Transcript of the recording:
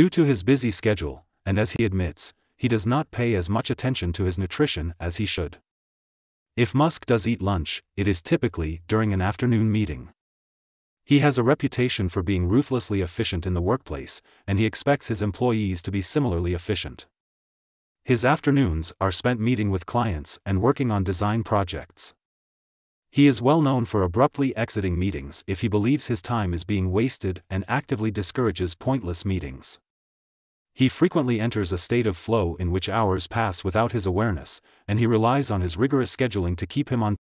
Due to his busy schedule, and as he admits, he does not pay as much attention to his nutrition as he should. If Musk does eat lunch, it is typically during an afternoon meeting. He has a reputation for being ruthlessly efficient in the workplace, and he expects his employees to be similarly efficient. His afternoons are spent meeting with clients and working on design projects. He is well known for abruptly exiting meetings if he believes his time is being wasted and actively discourages pointless meetings. He frequently enters a state of flow in which hours pass without his awareness, and he relies on his rigorous scheduling to keep him on